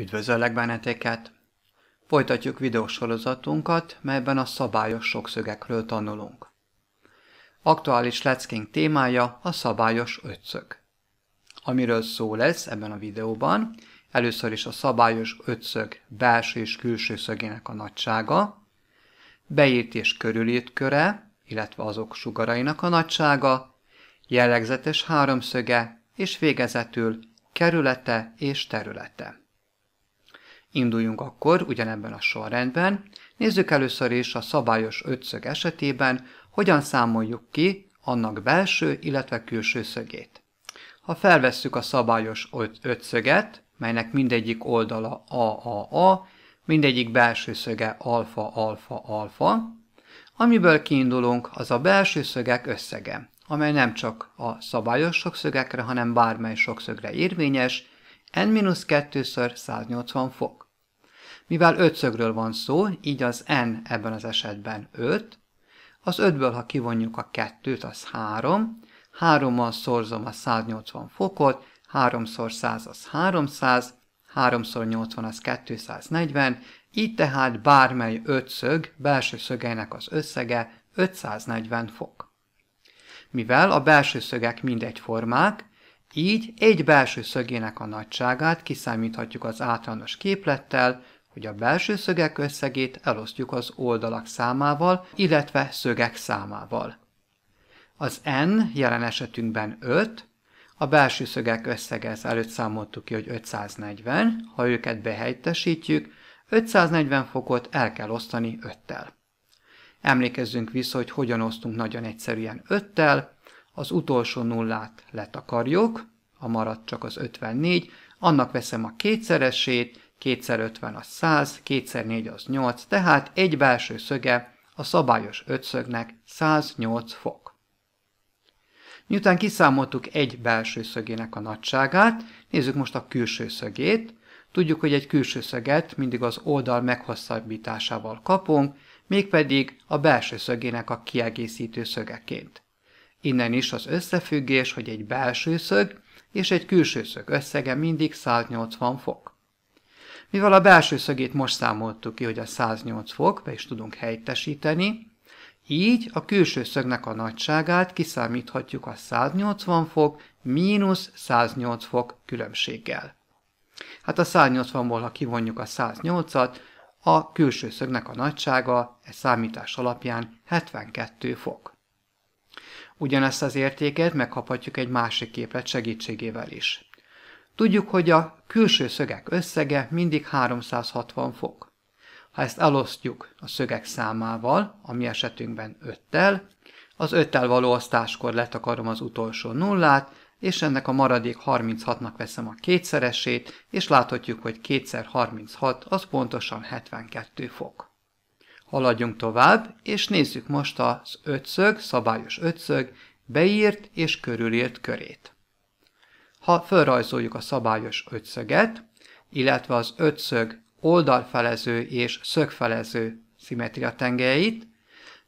Üdvözöllek benneteket! Folytatjuk videósorozatunkat, melyben a szabályos sokszögekről tanulunk. Aktuális leckénk témája a szabályos ötszög. Amiről szó lesz ebben a videóban, először is a szabályos ötszög belső és külső szögének a nagysága, beírt és körülírt köre, illetve azok sugarainak a nagysága, jellegzetes háromszöge, és végezetül kerülete és területe. Induljunk akkor ugyanebben a sorrendben, nézzük először is a szabályos ötszög esetében, hogyan számoljuk ki annak belső, illetve külső szögét. Ha felvesszük a szabályos öt ötszöget, melynek mindegyik oldala AAA, mindegyik belső szöge alfa-alfa-alfa, amiből kiindulunk, az a belső szögek összege, amely nem csak a szabályos sokszögekre, hanem bármely sokszögre érvényes, n 2 szor 180 fok. Mivel ötszögről van szó, így az n ebben az esetben 5, az 5-ből, ha kivonjuk a 2-t, az 3, 3-mal szorzom a 180 fokot, 3-szor 100 az 300, 3-szor 80 az 240, így tehát bármely ötszög belső szögeinek az összege 540 fok. Mivel a belső szögek mindegyformák, így egy belső szögének a nagyságát kiszámíthatjuk az általános képlettel, hogy a belső szögek összegét elosztjuk az oldalak számával, illetve szögek számával. Az n jelen esetünkben 5, a belső szögek összege előtt számoltuk ki, hogy 540, ha őket behelyettesítjük, 540 fokot el kell osztani 5-tel. Emlékezzünk vissza, hogy hogyan osztunk nagyon egyszerűen 5-tel, az utolsó nullát letakarjuk, a marad csak az 54, annak veszem a kétszeresét, kétszer 50 az 100, kétszer 4 az 8, tehát egy belső szöge a szabályos ötszögnek 108 fok. Miután kiszámoltuk egy belső szögének a nagyságát, nézzük most a külső szögét. Tudjuk, hogy egy külső szöget mindig az oldal meghosszabbításával kapunk, mégpedig a belső szögének a kiegészítő szögeként. Innen is az összefüggés, hogy egy belső szög és egy külső szög összege mindig 180 fok. Mivel a belső szögét most számoltuk ki, hogy a 108 fok, be is tudunk helyettesíteni, így a külső szögnek a nagyságát kiszámíthatjuk a 180 fok mínusz 108 fok különbséggel. Hát a 180-ból, ha kivonjuk a 108-at, a külső szögnek a nagysága e számítás alapján 72 fok. Ugyanezt az értéket megkaphatjuk egy másik képlet segítségével is. Tudjuk, hogy a külső szögek összege mindig 360 fok. Ha ezt elosztjuk a szögek számával, ami esetünkben 5-tel, az 5-tel való osztáskor letakarom az utolsó nullát, és ennek a maradék 36-nak veszem a kétszeresét, és láthatjuk, hogy kétszer 36 az pontosan 72 fok. Haladjunk tovább, és nézzük most az ötszög, szabályos ötszög, beírt és körülírt körét. Ha felrajzoljuk a szabályos ötszöget, illetve az ötszög oldalfelező és szögfelező szimetria tengelyeit,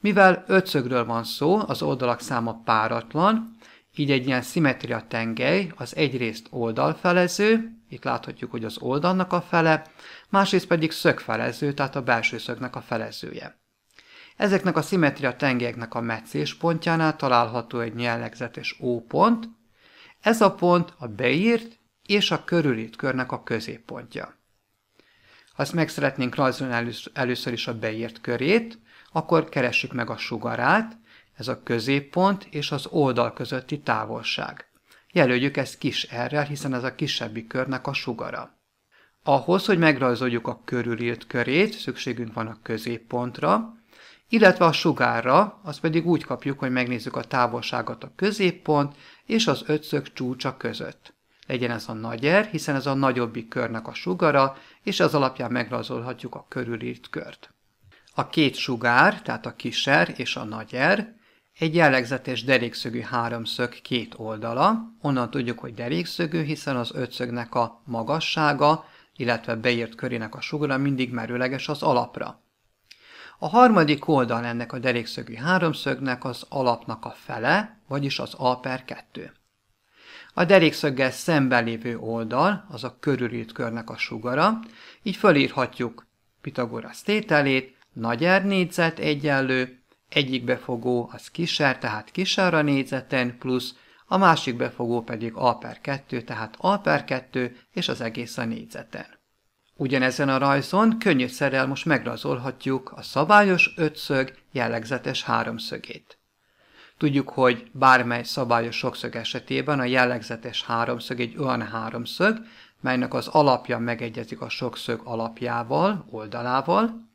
mivel ötszögről van szó, az oldalak száma páratlan, így egy ilyen szimetria tengely az egyrészt oldalfelező, itt láthatjuk, hogy az oldalnak a fele, másrészt pedig szögfelező, tehát a belső szögnek a felezője. Ezeknek a szimmetria tengelyeknek a meccés pontjánál található egy jellegzetes O pont, ez a pont a beírt és a körülírt körnek a középpontja. Ha ezt meg szeretnénk rajzolni először is a beírt körét, akkor keressük meg a sugarát, ez a középpont és az oldal közötti távolság. Jelöljük ezt kis r hiszen ez a kisebbi körnek a sugara. Ahhoz, hogy megrajzoljuk a körülírt körét, szükségünk van a középpontra, illetve a sugárra, azt pedig úgy kapjuk, hogy megnézzük a távolságot a középpont és az ötszög csúcsa között. Legyen ez a nagy R, hiszen ez a nagyobbik körnek a sugara, és az alapján megrajzolhatjuk a körülírt kört. A két sugár, tehát a kis R és a nagy R, egy jellegzetes derékszögű háromszög két oldala, onnan tudjuk, hogy derékszögű, hiszen az ötszögnek a magassága, illetve beírt körének a sugara mindig merőleges az alapra. A harmadik oldal ennek a derékszögű háromszögnek az alapnak a fele, vagyis az A per 2. A derékszöggel szemben lévő oldal, az a körülírt körnek a sugara, így fölírhatjuk Pitagorasz tételét, nagy R négyzet egyenlő egyik befogó az kisr, tehát kisr a négyzeten, plusz a másik befogó pedig a per 2, tehát a per 2, és az egész a négyzeten. Ugyanezen a rajzon könnyű szerrel most megrajzolhatjuk a szabályos ötszög jellegzetes háromszögét. Tudjuk, hogy bármely szabályos sokszög esetében a jellegzetes háromszög egy olyan háromszög, melynek az alapja megegyezik a sokszög alapjával, oldalával.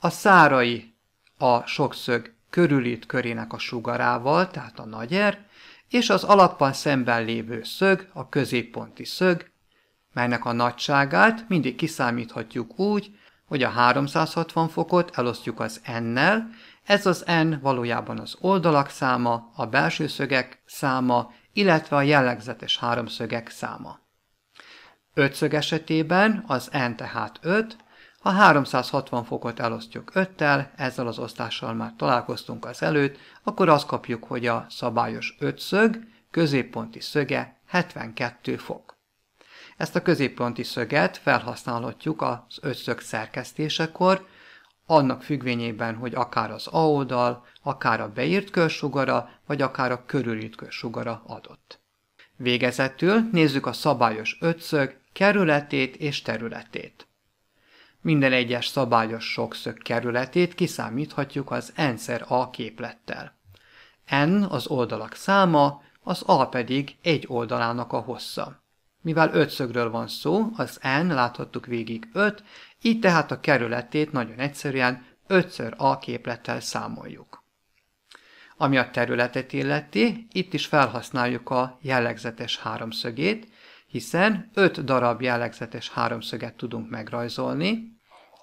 A szárai a sokszög körülít körének a sugarával, tehát a nagyer, és az alapban szemben lévő szög, a középponti szög, melynek a nagyságát mindig kiszámíthatjuk úgy, hogy a 360 fokot elosztjuk az n-nel, ez az n valójában az oldalak száma, a belső szögek száma, illetve a jellegzetes háromszögek száma. Ötszög esetében az n tehát 5, ha 360 fokot elosztjuk 5-tel, ezzel az osztással már találkoztunk az előtt, akkor azt kapjuk, hogy a szabályos 5 szög középponti szöge 72 fok. Ezt a középponti szöget felhasználhatjuk az ötszög szerkesztésekor, annak függvényében, hogy akár az A oldal, akár a beírt körsugara, vagy akár a körülírt körsugara adott. Végezetül nézzük a szabályos ötszög kerületét és területét. Minden egyes szabályos sokszög kerületét kiszámíthatjuk az n-szer a képlettel. n az oldalak száma, az a pedig egy oldalának a hossza. Mivel ötszögről van szó, az n láthattuk végig 5, így tehát a kerületét nagyon egyszerűen 5-ször a képlettel számoljuk. Ami a területet illeti, itt is felhasználjuk a jellegzetes háromszögét, hiszen 5 darab jellegzetes háromszöget tudunk megrajzolni,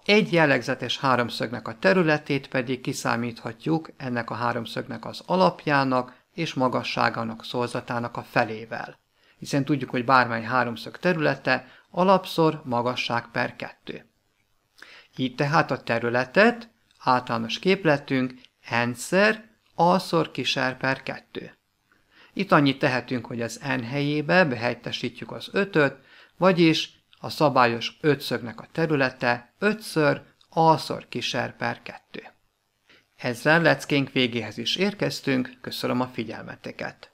egy jellegzetes háromszögnek a területét pedig kiszámíthatjuk ennek a háromszögnek az alapjának és magasságának szorzatának a felével. Hiszen tudjuk, hogy bármely háromszög területe alapszor magasság per 2. Így tehát a területet általános képletünk n-szer alszor kiser per 2. Itt annyit tehetünk, hogy az n helyébe behelytesítjük az ötöt, vagyis a szabályos ötszögnek a területe 5-ször alszor kiser per 2. Ezzel leckénk végéhez is érkeztünk, köszönöm a figyelmeteket!